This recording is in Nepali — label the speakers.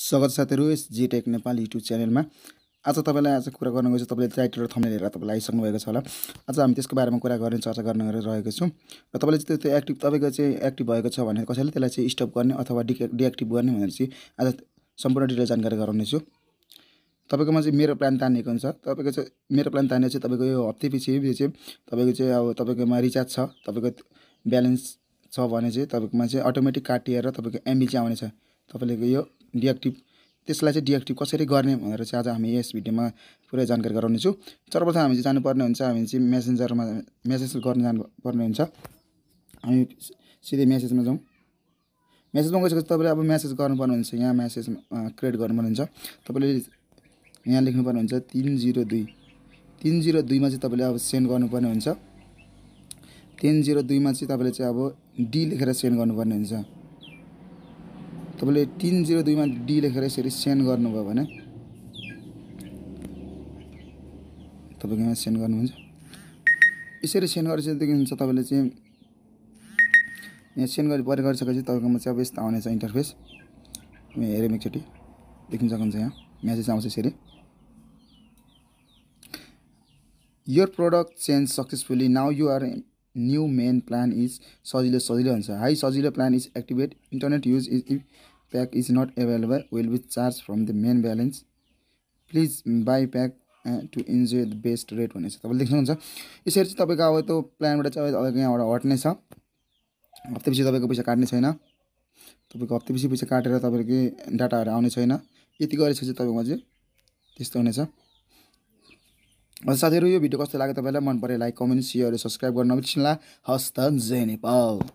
Speaker 1: स्वागत साथीहरू यस जिटेक नेपाल युट्युब च्यानलमा आज तपाईँलाई आज कुरा गर्नु गएछ तपाईँले टाइटल र थम्नेल हेरेर तपाईँलाई आइसक्नु भएको छ होला आज हामी त्यसको बारेमा कुरा गर्ने चर्चा गर्ने गरेर रहेको छौँ र तपाईँले चाहिँ त्यो एक्टिभ तपाईँको चाहिँ एक्टिभ भएको छ भने कसैले त्यसलाई चाहिँ स्टप गर्ने अथवा डि डिएक्टिभ गर्ने भनेर चाहिँ आज सम्पूर्ण डिटेल जानकारी गराउनेछु तपाईँकोमा चाहिँ मेरो प्लान तानिएको हुन्छ तपाईँको चाहिँ मेरो प्लान तानेर चाहिँ तपाईँको यो हप्ते पछि चाहिँ तपाईँको चाहिँ अब तपाईँकोमा रिचार्ज छ तपाईँको ब्यालेन्स छ भने चाहिँ तपाईँकोमा चाहिँ अटोमेटिक काटिएर तपाईँको एमबी चाहिँ आउनेछ तपाईँले यो डिएक्टिभ त्यसलाई चाहिँ डिएक्टिभ कसरी गर्ने भनेर चाहिँ आज हामी यस भिडियोमा पुरै जानकारी गराउनेछु सर्वप्रथम हामी चाहिँ जानुपर्ने हुन्छ हामी चाहिँ मेसेन्जरमा मेसेज गर्न पर्ने हुन्छ हामी सिधै मेसेजमा जाउँ मेसेजमा गइसकेपछि तपाईँले अब मेसेज गर्नुपर्ने हुन्छ यहाँ मेसेज क्रिएट गर्नुपर्ने हुन्छ तपाईँले यहाँ लेख्नुपर्ने हुन्छ तिन जिरो दुई तिन जिरो दुईमा चाहिँ तपाईँले अब सेन्ड गर्नुपर्ने हुन्छ तिन जिरो दुईमा चाहिँ तपाईँले चाहिँ अब डी लेखेर सेन्ड गर्नुपर्ने हुन्छ तपाईँले तिन जिरो दुईमा डी लेखेर यसरी सेन्ड गर्नुभयो भने तपाईँकोमा सेन्ड गर्नुहुन्छ यसरी सेन्ड गरिसकेदेखि हुन्छ तपाईँले चाहिँ यहाँ सेन्ड गरी प्रयोग गरिसकेपछि तपाईँकोमा चाहिँ अब यस्तो आउनेछ इन्टरफेस हेरौँ एकचोटि देख्न सक्नुहुन्छ यहाँ म्यासेज आउँछ यसरी your product change successfully now you are new main plan is सजिलो सजिलो हुन्छ हाई Sajilo plan is activate internet use is pack is not available will be charged from the main balance please buy pack to enjoy the best rate भनेर तपाईँले देख्नुहुन्छ यसरी चाहिँ तपाईँको अब त्यो प्लानबाट चाहिँ अब यहाँबाट हट्ने छ हप्तापछि तपाईँको पैसा काट्ने छैन तपाईँको हप्तापछि पैसा काटेर तपाईँको डाटाहरू आउने छैन यति गरेपछि चाहिँ चाहिँ त्यस्तो हुनेछ हजुर साथीहरू यो भिडियो कस्तो लाग्यो तपाईँलाई मन पऱ्यो लाइक कमेन्ट सेयर सब्सक्राइब गर्न बिर्सिनु होला त जय नेपाल